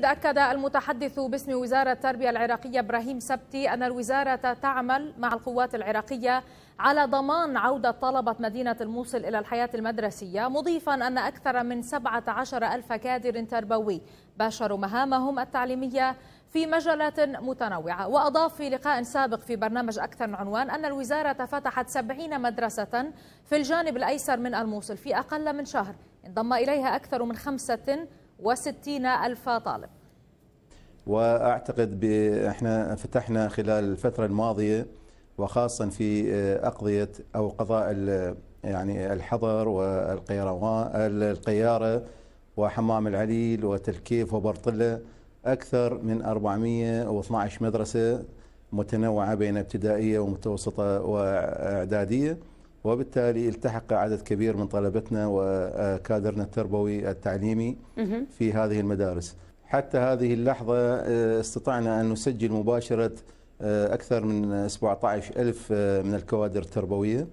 المزيد أكد المتحدث باسم وزارة التربية العراقية إبراهيم سبتي أن الوزارة تعمل مع القوات العراقية على ضمان عودة طلبة مدينة الموصل إلى الحياة المدرسية مضيفا أن أكثر من 17 ألف كادر تربوي باشروا مهامهم التعليمية في مجالات متنوعة وأضاف في لقاء سابق في برنامج أكثر من عنوان أن الوزارة فتحت 70 مدرسة في الجانب الأيسر من الموصل في أقل من شهر انضم إليها أكثر من خمسة وستين ألف طالب وأعتقد احنا فتحنا خلال الفترة الماضية وخاصة في آه، أقضية أو قضاء يعني الحضر والقيروان القيارة وحمام العليل وتلكيف وبرطلة أكثر من 412 مدرسة متنوعة بين ابتدائية ومتوسطة وإعدادية وبالتالي التحق عدد كبير من طلبتنا وكادرنا التربوي التعليمي في هذه المدارس حتى هذه اللحظة آه، استطعنا أن نسجل مباشرة آه، أكثر من 17 ألف آه، من الكوادر التربوية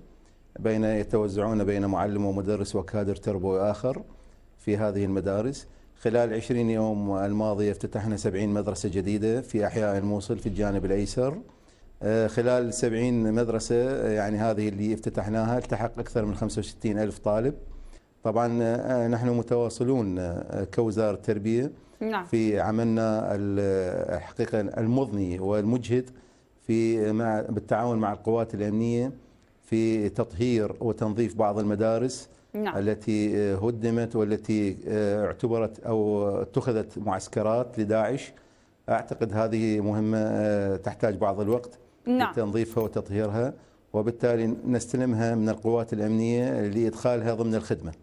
بين يتوزعون بين معلم ومدرس وكادر تربوي آخر في هذه المدارس خلال 20 يوم الماضية افتتحنا 70 مدرسة جديدة في أحياء الموصل في الجانب الأيسر آه، خلال 70 مدرسة آه، يعني هذه اللي افتتحناها التحق أكثر من 65 ألف طالب طبعا آه، نحن متواصلون كوزارة التربية نعم. في عملنا الحقيقة المضني والمجهد في مع بالتعاون مع القوات الأمنية في تطهير وتنظيف بعض المدارس نعم. التي هدمت والتي اعتبرت أو اتخذت معسكرات لداعش أعتقد هذه مهمة تحتاج بعض الوقت نعم. لتنظيفها وتطهيرها وبالتالي نستلمها من القوات الأمنية لإدخالها ضمن الخدمة